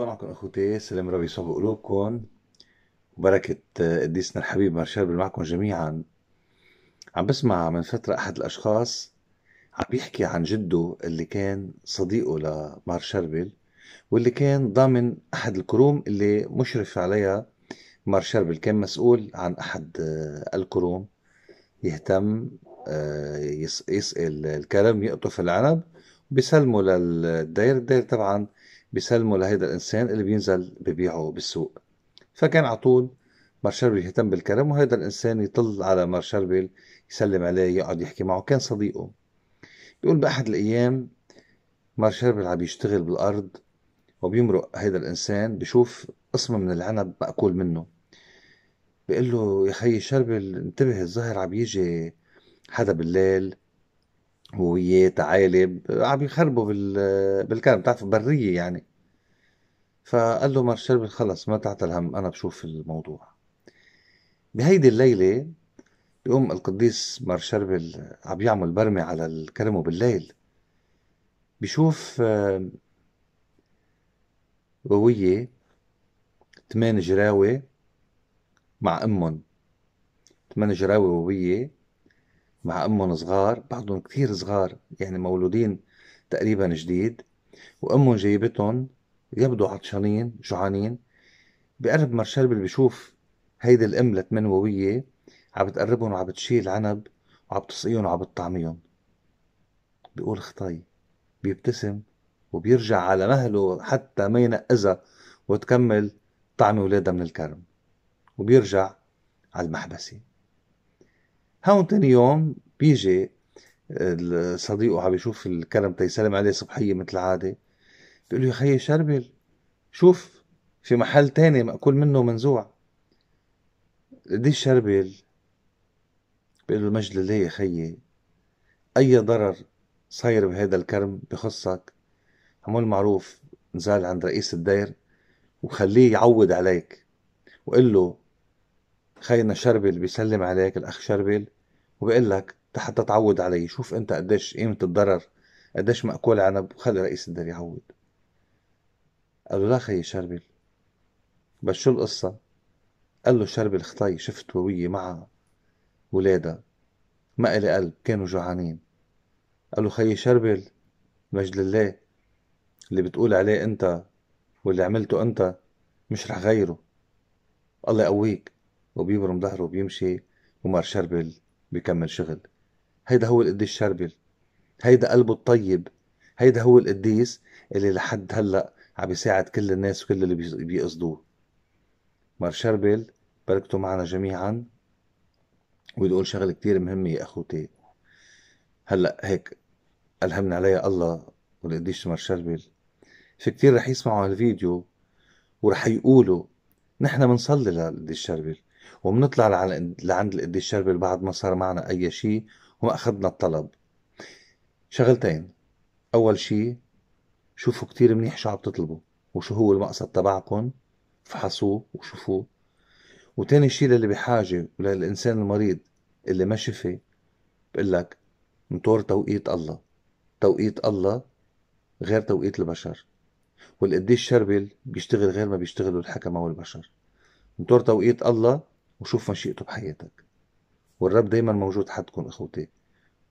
مرحبا معكم اخوتي سلام ربي يصب قلوبكم وبركة آه، قديسنا الحبيب مارشال معكم جميعا عم بسمع من فترة أحد الأشخاص عم بيحكي عن جده اللي كان صديقه لمار شربل واللي كان ضامن أحد الكروم اللي مشرف عليها مار شربل كان مسؤول عن أحد آه، الكروم يهتم آه، يسقي الكرم يقطف العنب بيسلمه للدير الدير طبعا بيسلمه لهيدا الإنسان اللي بينزل ببيعه بالسوق فكان على طول مارشربل يهتم بالكرم وهيدا الإنسان يطل على مارشربل يسلم عليه يقعد يحكي معه كان صديقه بيقول بأحد الأيام مارشربل عم يشتغل بالأرض وبيمرق هيدا الإنسان بشوف قسم من العنب مأكول منه بيقول له يا خي شربل انتبه الظاهر عم يجي حدا بالليل وياه تعالب عم يخربوا بالكرم بتعرف برية يعني فقال له مارشال خلص ما تعت الهم أنا بشوف الموضوع بهيدي الليلة بيقوم القديس مار شربل عم يعمل برمة على الكرمه بالليل بيشوف آه، ووية ثمان جراوي مع أمهم ثمان جراوي ووية مع أمهم صغار بعضهم كتير صغار يعني مولودين تقريبا جديد وأمهم جايبتهم يبدو عطشانين جوعانين بقرب مرشلبل بشوف هيدي الأم لتمنووية عم بتقربهم وعم بتشيل عنب وعم بتسقيهم وعم بتطعميهم بيقول خطاي بيبتسم وبيرجع على مهله حتى ما ينقذها وتكمل طعم ولادها من الكرم وبيرجع على المحبسة هون تاني يوم بيجي آه، صديقه عم يشوف الكرم تيسلم عليه صبحية مثل العادة بيقول له يا شربل شوف في محل تاني مأكول منه منزوع قديش شربل بيقول له المجد ليه يا خيي أي ضرر صاير بهذا الكرم بخصك عمول معروف نزال عند رئيس الدير وخليه يعوض عليك وقل له خينا شربل بيسلم عليك الأخ شربل وبيقول لك حتى تعوض علي شوف أنت قديش قيمة الضرر قديش مأكول عنب وخلي رئيس الدير يعوض قال له لا خيي شربل بس شو القصة قال له شربل خطاي شفت وهي مع ولادها ما إلي قلب كانوا جوعانين قال له خيي شربل مجد الله اللي بتقول عليه أنت واللي عملته أنت مش رح غيره الله يقويك وبيبرم ظهره وبيمشي ومار شربل بيكمل شغل هيدا هو القديس شربل هيدا قلبه الطيب هيدا هو القديس اللي لحد هلأ عم بيساعد كل الناس وكل اللي بيقصدوه مار شربل بركته معنا جميعا ويقول شغله كتير مهمه يا اخوتي هلا هيك الهمنا عليها الله مار شربل في كتير رح يسمعوا هالفيديو ورح يقولوا نحن بنصلي للقديش شربل وبنطلع لعند القديش شربل بعد ما صار معنا اي شيء وما اخذنا الطلب شغلتين اول شيء شوفوا كتير منيح شو عم تطلبوا وشو هو المقصد تبعكم فحصوه وشوفوه وتاني شيء للي بحاجة وللإنسان المريض اللي ما شفي بقول لك انطر توقيت الله توقيت الله غير توقيت البشر والقديس إيه شربل بيشتغل غير ما بيشتغلوا الحكمة والبشر انطر توقيت الله وشوف مشيئته بحياتك والرب دايما موجود حدكم اخوتي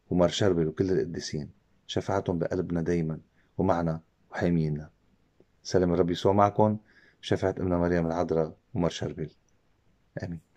ومار شربل وكل القديسين شفاعتهم بقلبنا دايما ومعنا وحامينا سلام الرب يسوع معكم شفاعة أمنا مريم العذراء ومر شربيل آمين